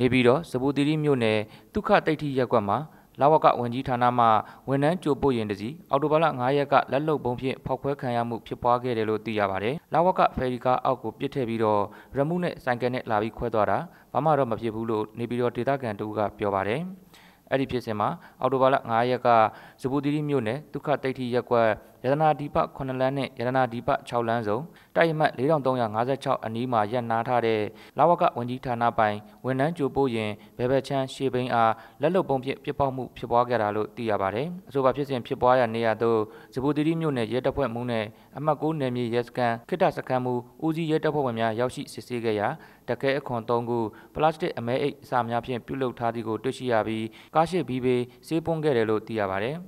နေပြီးတော့စပူတီရီမြို့နယ်ဒုက္ခတိတ်ထိရပ်ကွက်မှာလာဝကဝန်ကြီးဌာနမှဝန်ထမ်းကြိုပို့ရင်တစီအော်တိုဘာလ9ရက်ကလက်လုံပုံဖြင့်ဖောက်ခွဲခံရမှုဖြစ်ပွားခဲ့တယ်လို့သိရပါတယ်။လာဝကဖယ်ရီကာအောက်ကိုပြစ်ထည့်ပြီးတော့ရမှုနဲ့ဆိုင်ကယ်နဲ့လာပြီးခွဲသွားတာဘာမှတော့မဖြစ်ဘူးလို့နေပြီးတော့ဒေသခံတူကပြောပါတယ်။အဲ့ဒီဖြစ်စဉ်မှာအော်တိုဘာလ9ရက်ကစပူတီရီမြို့နယ်ဒုက္ခတိတ်ထိရပ်ကွက်ရတနာဒီပ9လမ်းနဲ့ရတနာဒီပ6လမ်းစုံတိုက်မှတ်4356အနီးမှာရပ်နားထားတဲ့လာဝကဝန်ကြီးဌာနပိုင်ဝန်ထမ်းကြိုပို့ရင်ဘဲဘက်ချမ်းရှေးဘိန်းအားလက်လုံပုံဖြစ်ပြပောက်မှုဖြစ်ပွားခဲ့တာလို့သိရပါတယ်။အဆိုပါဖြစ်စဉ်ဖြစ်ပွားရာနေရာသို့ဇဘူတီတီမြို့နယ်ရဲတပ်ဖွဲ့မှုနဲ့အမှတ်9နယ်မြေရဲစခန်းခိတ္တစခန်းမှုဦးစီးရဲတပ်ဖွဲ့ဝင်များရောက်ရှိစစ်ဆေးခဲ့ရာတကဲအခွန်3ခုပလတ်စတစ်အမဲအိတ်အစာများဖြင့်ပြုလုပ်ထားသည်ကိုတွေ့ရှိရပြီးကားရှိဘီဘေးစေးပွန်းခဲ့တယ်လို့သိရပါတယ်။